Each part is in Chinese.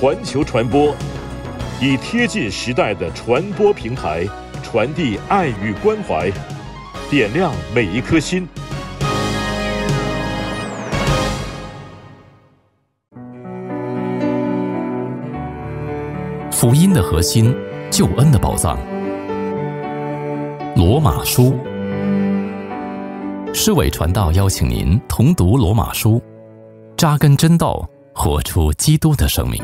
环球传播，以贴近时代的传播平台，传递爱与关怀，点亮每一颗心。福音的核心，救恩的宝藏。罗马书，市伟传道邀请您同读罗马书，扎根真道。活出基督的生命。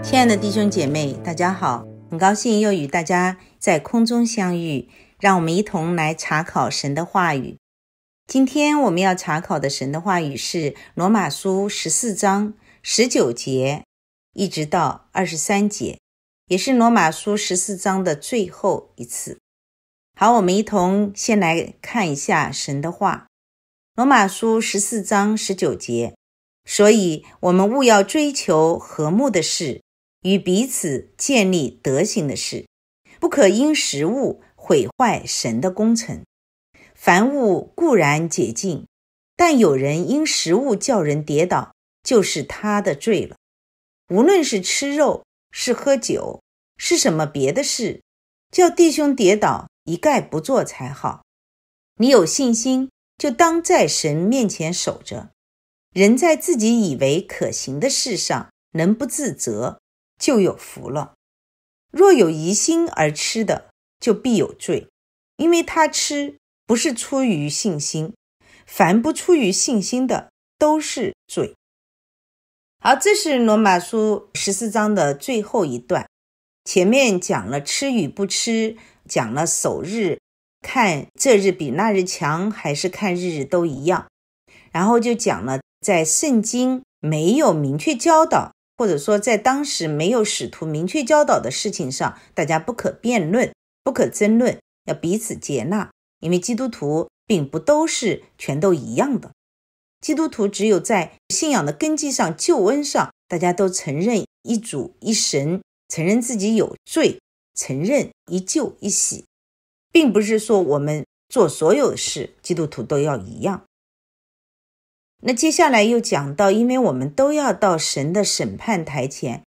亲爱的弟兄姐妹，大家好，很高兴又与大家在空中相遇。让我们一同来查考神的话语。今天我们要查考的神的话语是《罗马书》十四章十九节，一直到二十三节，也是《罗马书》十四章的最后一次。好，我们一同先来看一下神的话，《罗马书》十四章十九节。所以，我们务要追求和睦的事，与彼此建立德行的事，不可因食物毁坏神的工程。凡物固然解禁，但有人因食物叫人跌倒，就是他的罪了。无论是吃肉，是喝酒，是什么别的事，叫弟兄跌倒。一概不做才好。你有信心，就当在神面前守着。人在自己以为可行的事上，能不自责，就有福了。若有疑心而吃的，就必有罪，因为他吃不是出于信心。凡不出于信心的，都是罪。好，这是罗马书十四章的最后一段。前面讲了吃与不吃。讲了首日看这日比那日强，还是看日日都一样。然后就讲了，在圣经没有明确教导，或者说在当时没有使徒明确教导的事情上，大家不可辩论，不可争论，要彼此接纳，因为基督徒并不都是全都一样的。基督徒只有在信仰的根基上、救恩上，大家都承认一主一神，承认自己有罪。承认一旧一喜，并不是说我们做所有事基督徒都要一样。那接下来又讲到，因为我们都要到神的审判台前，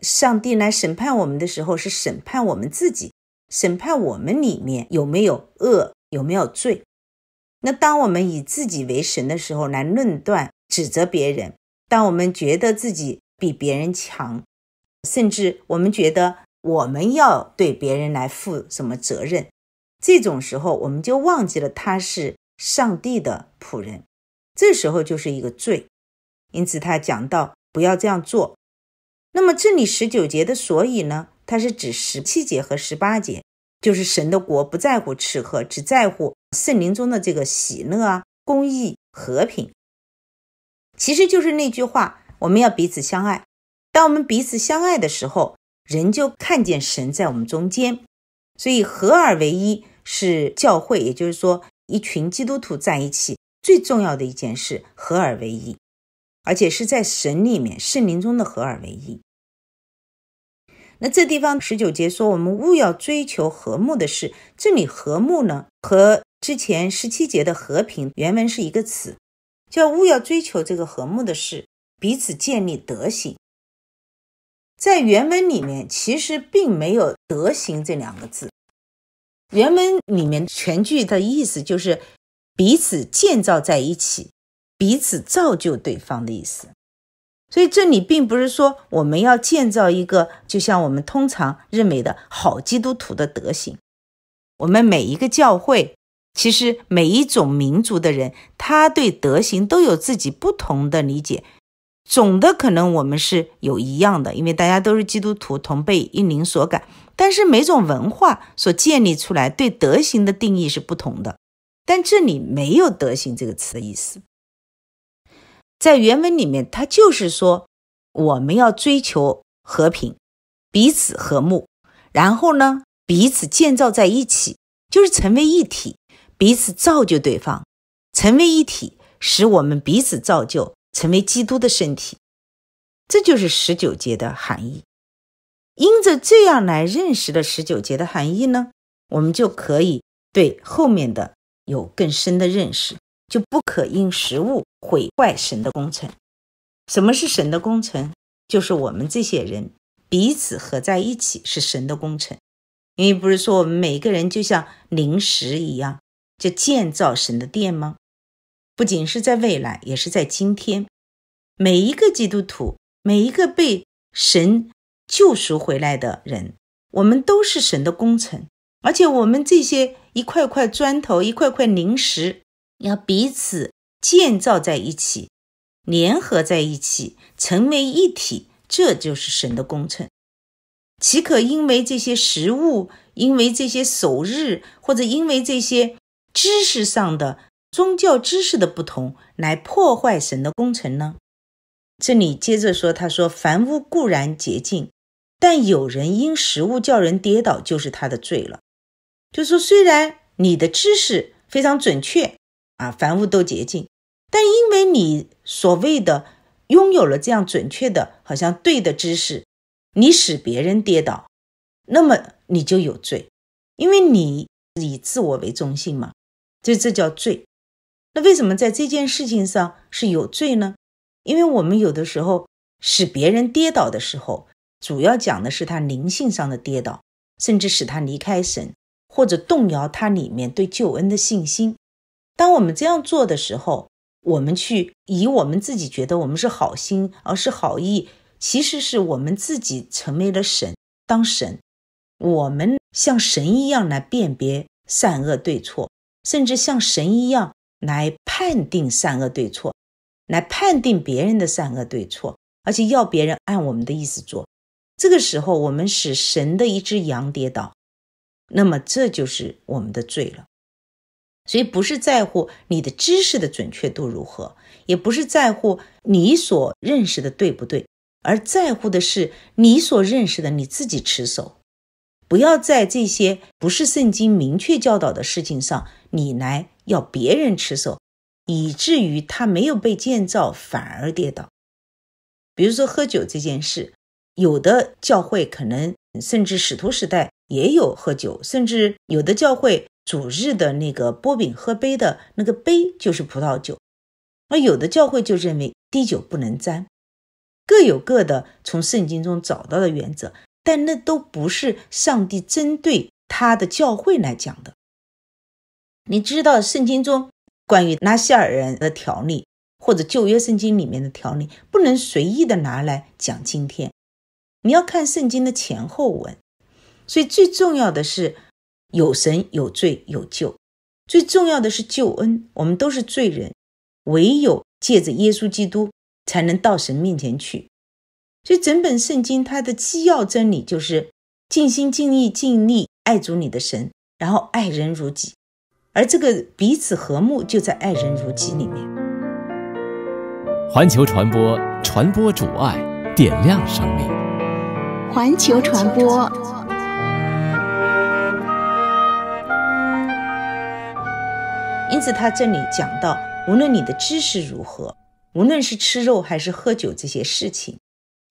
上帝来审判我们的时候，是审判我们自己，审判我们里面有没有恶，有没有罪。那当我们以自己为神的时候，来论断、指责别人；当我们觉得自己比别人强，甚至我们觉得。我们要对别人来负什么责任？这种时候，我们就忘记了他是上帝的仆人。这时候就是一个罪。因此，他讲到不要这样做。那么，这里十九节的所以呢，它是指十七节和十八节，就是神的国不在乎吃喝，只在乎圣灵中的这个喜乐啊、公义、和平。其实就是那句话：我们要彼此相爱。当我们彼此相爱的时候。人就看见神在我们中间，所以合二为一是教会，也就是说一群基督徒在一起，最重要的一件事合二为一，而且是在神里面圣灵中的合二为一。那这地方十九节说，我们勿要追求和睦的事，这里和睦呢和之前十七节的和平原文是一个词，叫勿要追求这个和睦的事，彼此建立德行。在原文里面，其实并没有“德行”这两个字。原文里面全句的意思就是彼此建造在一起，彼此造就对方的意思。所以这里并不是说我们要建造一个，就像我们通常认为的好基督徒的德行。我们每一个教会，其实每一种民族的人，他对德行都有自己不同的理解。总的可能我们是有一样的，因为大家都是基督徒，同被一灵所感。但是每种文化所建立出来对德行的定义是不同的。但这里没有“德行”这个词的意思，在原文里面，它就是说我们要追求和平，彼此和睦，然后呢彼此建造在一起，就是成为一体，彼此造就对方，成为一体，使我们彼此造就。成为基督的身体，这就是十九节的含义。因着这样来认识了十九节的含义呢，我们就可以对后面的有更深的认识，就不可因食物毁坏神的工程。什么是神的工程？就是我们这些人彼此合在一起是神的工程。因为不是说我们每一个人就像灵石一样，就建造神的殿吗？不仅是在未来，也是在今天。每一个基督徒，每一个被神救赎回来的人，我们都是神的工程。而且，我们这些一块块砖头、一块块灵石，要彼此建造在一起，联合在一起，成为一体，这就是神的工程。岂可因为这些食物，因为这些首日，或者因为这些知识上的？宗教知识的不同来破坏神的工程呢？这里接着说，他说：“凡物固然洁净，但有人因食物叫人跌倒，就是他的罪了。”就说，虽然你的知识非常准确啊，凡物都洁净，但因为你所谓的拥有了这样准确的、好像对的知识，你使别人跌倒，那么你就有罪，因为你以自我为中心嘛，这这叫罪。那为什么在这件事情上是有罪呢？因为我们有的时候使别人跌倒的时候，主要讲的是他灵性上的跌倒，甚至使他离开神，或者动摇他里面对救恩的信心。当我们这样做的时候，我们去以我们自己觉得我们是好心，而是好意，其实是我们自己成为了神，当神，我们像神一样来辨别善恶对错，甚至像神一样。来判定善恶对错，来判定别人的善恶对错，而且要别人按我们的意思做。这个时候，我们使神的一只羊跌倒，那么这就是我们的罪了。所以，不是在乎你的知识的准确度如何，也不是在乎你所认识的对不对，而在乎的是你所认识的你自己持守。不要在这些不是圣经明确教导的事情上，你来要别人持守，以至于他没有被建造反而跌倒。比如说喝酒这件事，有的教会可能甚至使徒时代也有喝酒，甚至有的教会主日的那个波饼喝杯的那个杯就是葡萄酒，而有的教会就认为滴酒不能沾，各有各的从圣经中找到的原则。但那都不是上帝针对他的教会来讲的。你知道圣经中关于拿希尔人的条例，或者旧约圣经里面的条例，不能随意的拿来讲今天。你要看圣经的前后文。所以最重要的是有神、有罪、有救。最重要的是救恩。我们都是罪人，唯有借着耶稣基督才能到神面前去。所以，整本圣经它的基要真理就是尽心、尽意、尽力爱主你的神，然后爱人如己，而这个彼此和睦就在爱人如己里面。环球传播，传播主爱，点亮生命。环球传播。因此，他这里讲到，无论你的知识如何，无论是吃肉还是喝酒这些事情。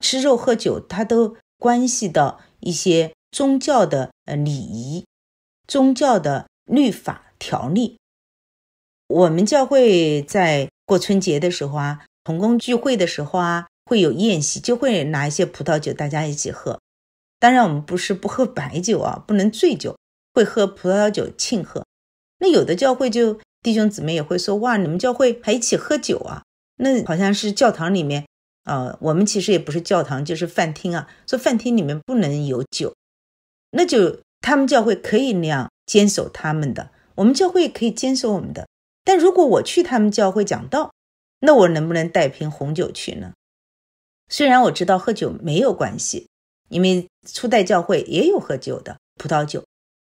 吃肉喝酒，它都关系到一些宗教的呃礼仪、宗教的律法条例。我们教会在过春节的时候啊，同工聚会的时候啊，会有宴席，就会拿一些葡萄酒大家一起喝。当然，我们不是不喝白酒啊，不能醉酒，会喝葡萄酒庆贺。那有的教会就弟兄姊妹也会说哇，你们教会还一起喝酒啊？那好像是教堂里面。啊，我们其实也不是教堂，就是饭厅啊。说饭厅里面不能有酒，那就他们教会可以那样坚守他们的，我们教会可以坚守我们的。但如果我去他们教会讲道，那我能不能带瓶红酒去呢？虽然我知道喝酒没有关系，因为初代教会也有喝酒的葡萄酒，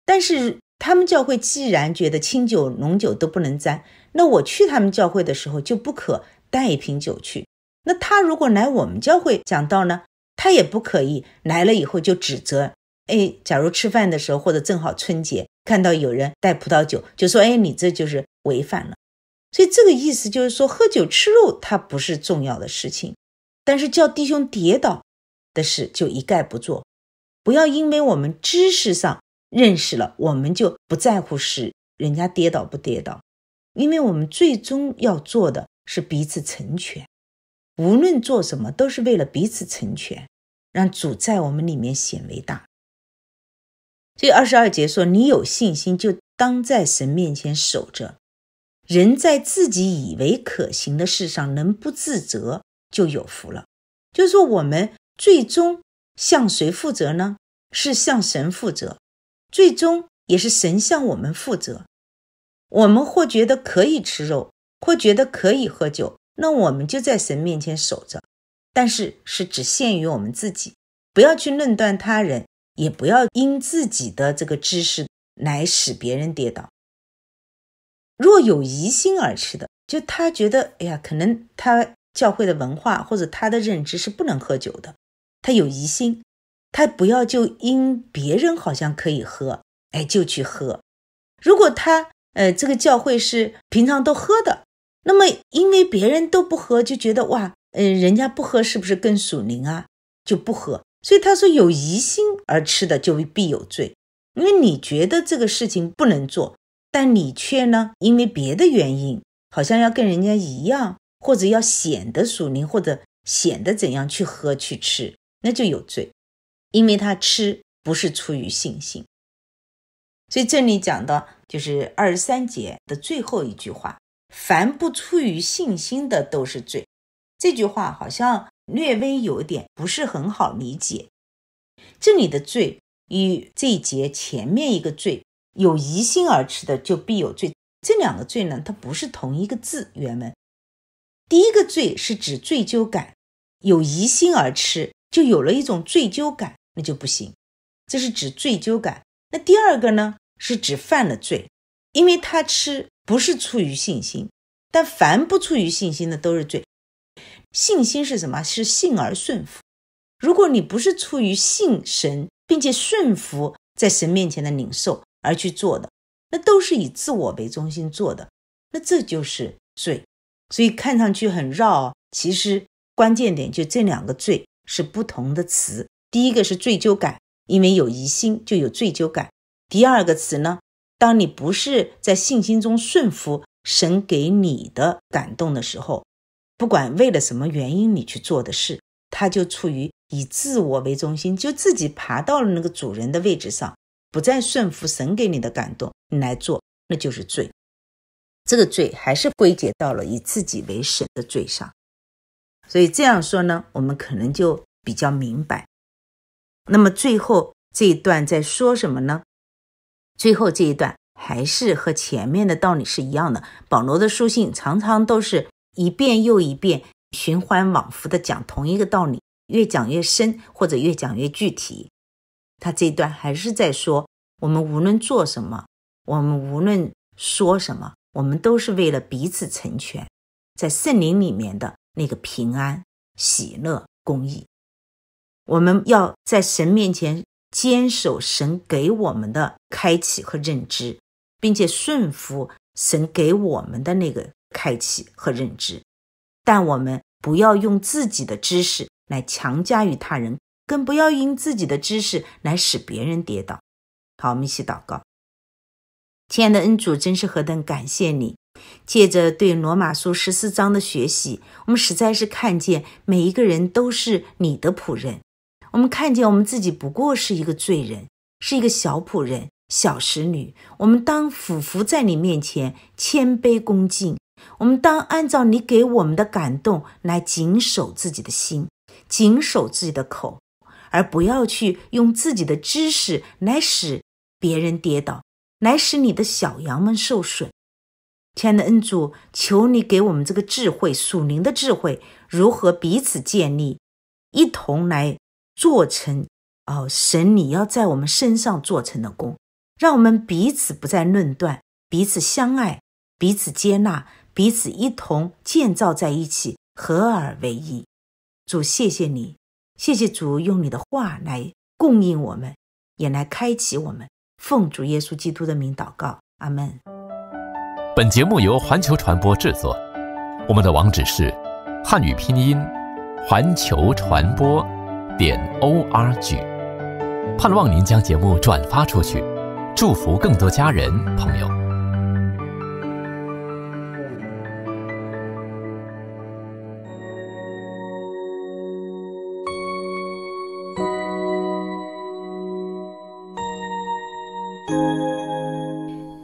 但是他们教会既然觉得清酒、浓酒都不能沾，那我去他们教会的时候就不可带一瓶酒去。那他如果来我们教会讲道呢，他也不可以来了以后就指责。哎，假如吃饭的时候或者正好春节看到有人带葡萄酒，就说哎，你这就是违反了。所以这个意思就是说，喝酒吃肉它不是重要的事情，但是叫弟兄跌倒的事就一概不做。不要因为我们知识上认识了，我们就不在乎是人家跌倒不跌倒，因为我们最终要做的是彼此成全。无论做什么，都是为了彼此成全，让主在我们里面显伟大。这二十二节说：“你有信心，就当在神面前守着。人在自己以为可行的事上，能不自责，就有福了。”就是说，我们最终向谁负责呢？是向神负责，最终也是神向我们负责。我们或觉得可以吃肉，或觉得可以喝酒。那我们就在神面前守着，但是是只限于我们自己，不要去论断他人，也不要因自己的这个知识来使别人跌倒。若有疑心而去的，就他觉得，哎呀，可能他教会的文化或者他的认知是不能喝酒的，他有疑心，他不要就因别人好像可以喝，哎，就去喝。如果他呃这个教会是平常都喝的。那么，因为别人都不喝，就觉得哇，嗯，人家不喝是不是更属灵啊？就不喝。所以他说有疑心而吃的就必有罪，因为你觉得这个事情不能做，但你却呢，因为别的原因，好像要跟人家一样，或者要显得属灵，或者显得怎样去喝去吃，那就有罪，因为他吃不是出于信心。所以这里讲的就是二十三节的最后一句话。凡不出于信心的都是罪，这句话好像略微有点不是很好理解。这里的罪与这一节前面一个罪有疑心而吃，的就必有罪。这两个罪呢，它不是同一个字。原文第一个罪是指罪疚感，有疑心而吃，就有了一种罪疚感，那就不行。这是指罪疚感。那第二个呢，是指犯了罪，因为他吃。不是出于信心，但凡不出于信心的都是罪。信心是什么？是信而顺服。如果你不是出于信神，并且顺服在神面前的领受而去做的，那都是以自我为中心做的，那这就是罪。所以看上去很绕，其实关键点就这两个罪是不同的词。第一个是罪疚感，因为有疑心就有罪疚感。第二个词呢？当你不是在信心中顺服神给你的感动的时候，不管为了什么原因你去做的事，他就处于以自我为中心，就自己爬到了那个主人的位置上，不再顺服神给你的感动你来做，那就是罪。这个罪还是归结到了以自己为神的罪上。所以这样说呢，我们可能就比较明白。那么最后这一段在说什么呢？最后这一段还是和前面的道理是一样的。保罗的书信常常都是一遍又一遍循环往复的讲同一个道理，越讲越深或者越讲越具体。他这一段还是在说，我们无论做什么，我们无论说什么，我们都是为了彼此成全，在圣灵里面的那个平安、喜乐、公义。我们要在神面前。坚守神给我们的开启和认知，并且顺服神给我们的那个开启和认知，但我们不要用自己的知识来强加于他人，更不要用自己的知识来使别人跌倒。好，我们一起祷告，亲爱的恩主，真是何等感谢你！借着对罗马书十四章的学习，我们实在是看见每一个人都是你的仆人。我们看见我们自己不过是一个罪人，是一个小仆人、小使女。我们当俯伏在你面前，谦卑恭敬。我们当按照你给我们的感动来谨守自己的心，谨守自己的口，而不要去用自己的知识来使别人跌倒，来使你的小羊们受损。亲爱的恩主，求你给我们这个智慧，属灵的智慧，如何彼此建立，一同来。做成哦，神你要在我们身上做成的功，让我们彼此不再论断，彼此相爱，彼此接纳，彼此一同建造在一起，合而为一。主，谢谢你，谢谢主用你的话来供应我们，也来开启我们。奉主耶稣基督的名祷告，阿门。本节目由环球传播制作，我们的网址是汉语拼音环球传播。点 o r g，盼望您将节目转发出去，祝福更多家人朋友。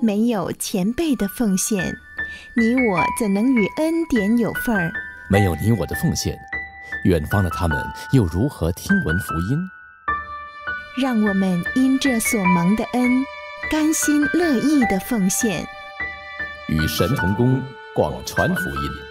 没有前辈的奉献，你我怎能与恩典有份儿？没有你我的奉献。远方的他们又如何听闻福音？让我们因这所蒙的恩，甘心乐意的奉献，与神同工，广传福音。